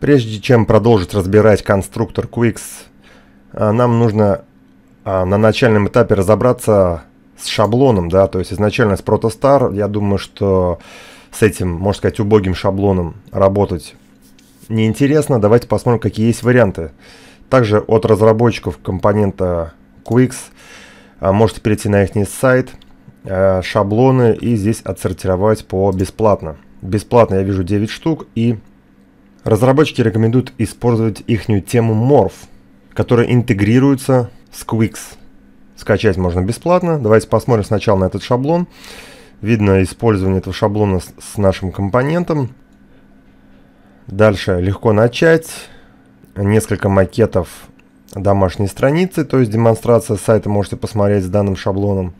Прежде чем продолжить разбирать конструктор Quicks, э, нам нужно а, на начальном этапе разобраться с шаблоном, да, то есть изначально с Protostar, я думаю, что с этим, можно сказать, убогим шаблоном работать неинтересно. Давайте посмотрим, какие есть варианты. Также от разработчиков компонента Quicks а, можете перейти на их сайт, э, шаблоны и здесь отсортировать по бесплатно. Бесплатно я вижу 9 штук и Разработчики рекомендуют использовать ихнюю тему Morph, которая интегрируется с Quix. Скачать можно бесплатно. Давайте посмотрим сначала на этот шаблон. Видно использование этого шаблона с нашим компонентом. Дальше легко начать. Несколько макетов домашней страницы, то есть демонстрация сайта можете посмотреть с данным шаблоном.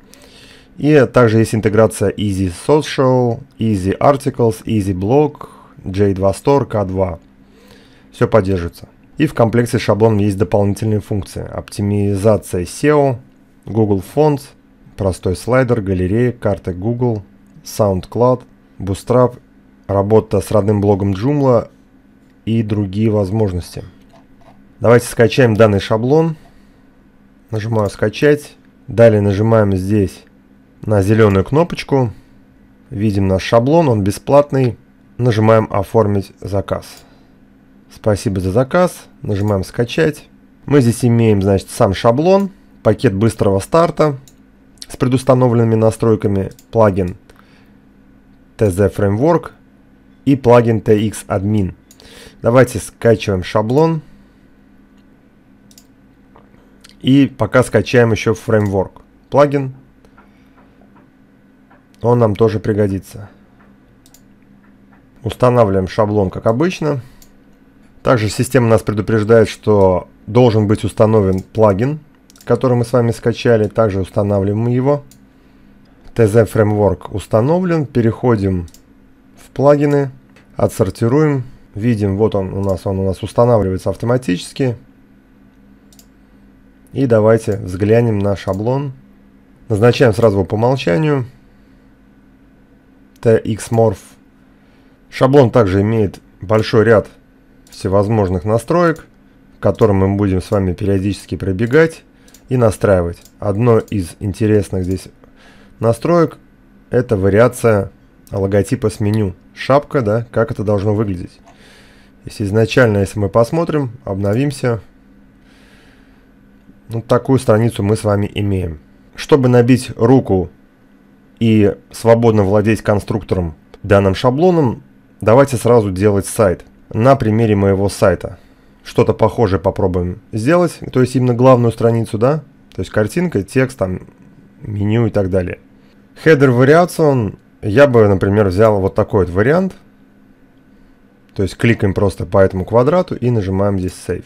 И также есть интеграция Easy Social, Easy Articles, Easy Blog, J2 Store K2. Все поддерживается. И в комплекте шаблон есть дополнительные функции. Оптимизация SEO, Google Fonts, простой слайдер, галерея, карты Google, SoundCloud, Bootstrap, работа с родным блогом Joomla и другие возможности. Давайте скачаем данный шаблон. Нажимаю «Скачать». Далее нажимаем здесь на зеленую кнопочку. Видим наш шаблон, он бесплатный нажимаем «Оформить заказ». Спасибо за заказ, нажимаем «Скачать». Мы здесь имеем, значит, сам шаблон, пакет быстрого старта с предустановленными настройками, плагин TZ Framework и плагин TX Admin. Давайте скачиваем шаблон и пока скачаем еще фреймворк плагин. Он нам тоже пригодится. Устанавливаем шаблон, как обычно. Также система нас предупреждает, что должен быть установлен плагин, который мы с вами скачали. Также устанавливаем его. TZ Framework установлен. Переходим в плагины, отсортируем. Видим, вот он у нас, он у нас устанавливается автоматически. И давайте взглянем на шаблон. Назначаем сразу по умолчанию. TXMorph Шаблон также имеет большой ряд всевозможных настроек, к которым мы будем с вами периодически пробегать и настраивать. Одно из интересных здесь настроек – это вариация логотипа с меню. Шапка, да, как это должно выглядеть. Если изначально, если мы посмотрим, обновимся, вот ну, такую страницу мы с вами имеем. Чтобы набить руку и свободно владеть конструктором данным шаблоном, Давайте сразу делать сайт. На примере моего сайта. Что-то похожее попробуем сделать, то есть именно главную страницу, да? То есть картинка, текст, там, меню и так далее. Хедер Variation, я бы, например, взял вот такой вот вариант. То есть кликаем просто по этому квадрату и нажимаем здесь Save.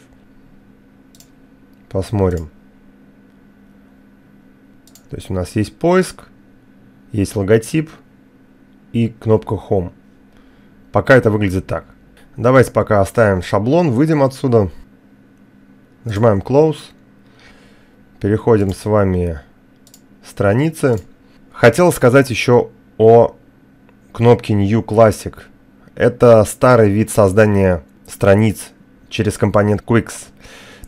Посмотрим. То есть у нас есть поиск, есть логотип и кнопка Home. Пока это выглядит так. Давайте пока оставим шаблон, выйдем отсюда. Нажимаем Close. Переходим с вами страницы. Хотел сказать еще о кнопке New Classic. Это старый вид создания страниц через компонент Quicks.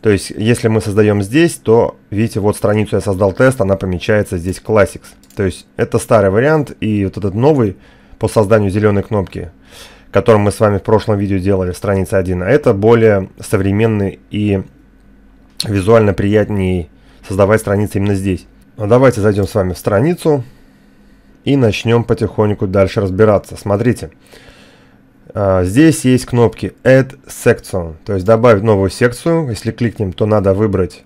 То есть, если мы создаем здесь, то, видите, вот страницу я создал тест, она помечается здесь Classics. То есть, это старый вариант, и вот этот новый по созданию зеленой кнопки, которым мы с вами в прошлом видео делали, страница 1, а это более современный и визуально приятнее создавать страницы именно здесь. Ну, давайте зайдем с вами в страницу и начнем потихоньку дальше разбираться. Смотрите, а, здесь есть кнопки Add Section, то есть добавить новую секцию. Если кликнем, то надо выбрать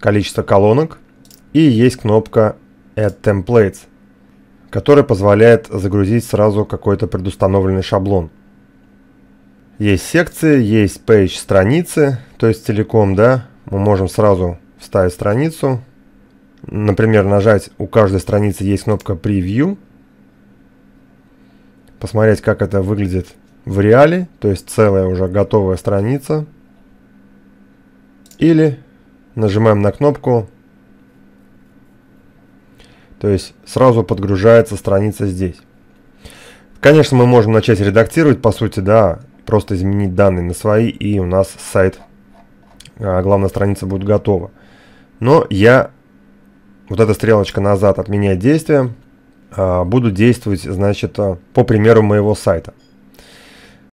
количество колонок. И есть кнопка Add Templates, которая позволяет загрузить сразу какой-то предустановленный шаблон. Есть секции, есть page страницы, то есть целиком, да, мы можем сразу вставить страницу. Например, нажать, у каждой страницы есть кнопка Preview. Посмотреть, как это выглядит в реале, то есть целая уже готовая страница. Или нажимаем на кнопку, то есть сразу подгружается страница здесь. Конечно, мы можем начать редактировать, по сути, да, просто изменить данные на свои, и у нас сайт, а, главная страница будет готова. Но я, вот эта стрелочка назад отменяет действие, а, буду действовать, значит, а, по примеру моего сайта.